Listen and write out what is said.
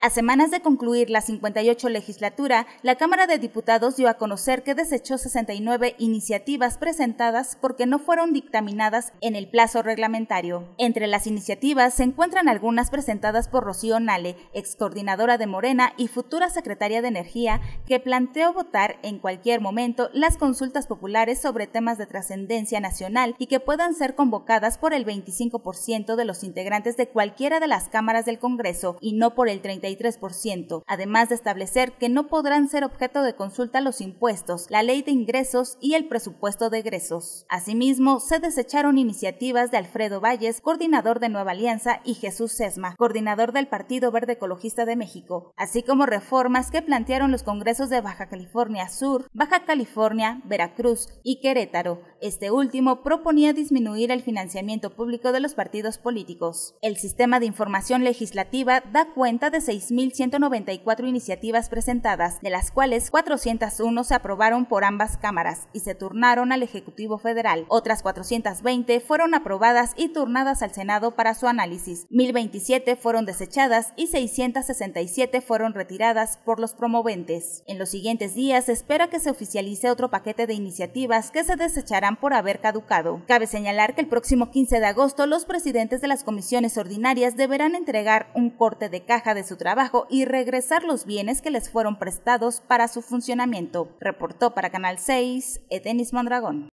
A semanas de concluir la 58 legislatura, la Cámara de Diputados dio a conocer que desechó 69 iniciativas presentadas porque no fueron dictaminadas en el plazo reglamentario. Entre las iniciativas se encuentran algunas presentadas por Rocío Nale, coordinadora de Morena y futura secretaria de Energía, que planteó votar en cualquier momento las consultas populares sobre temas de trascendencia nacional y que puedan ser convocadas por el 25% de los integrantes de cualquiera de las cámaras del Congreso y no por el 30 además de establecer que no podrán ser objeto de consulta los impuestos, la ley de ingresos y el presupuesto de egresos. Asimismo, se desecharon iniciativas de Alfredo Valles, coordinador de Nueva Alianza, y Jesús Sesma, coordinador del Partido Verde Ecologista de México, así como reformas que plantearon los congresos de Baja California Sur, Baja California, Veracruz y Querétaro. Este último proponía disminuir el financiamiento público de los partidos políticos. El sistema de información legislativa da cuenta de seis 6.194 iniciativas presentadas, de las cuales 401 se aprobaron por ambas cámaras y se turnaron al Ejecutivo Federal. Otras 420 fueron aprobadas y turnadas al Senado para su análisis. 1.027 fueron desechadas y 667 fueron retiradas por los promoventes. En los siguientes días se espera que se oficialice otro paquete de iniciativas que se desecharán por haber caducado. Cabe señalar que el próximo 15 de agosto los presidentes de las comisiones ordinarias deberán entregar un corte de caja de su trabajo trabajo y regresar los bienes que les fueron prestados para su funcionamiento, reportó para Canal 6 Edenis Mondragón.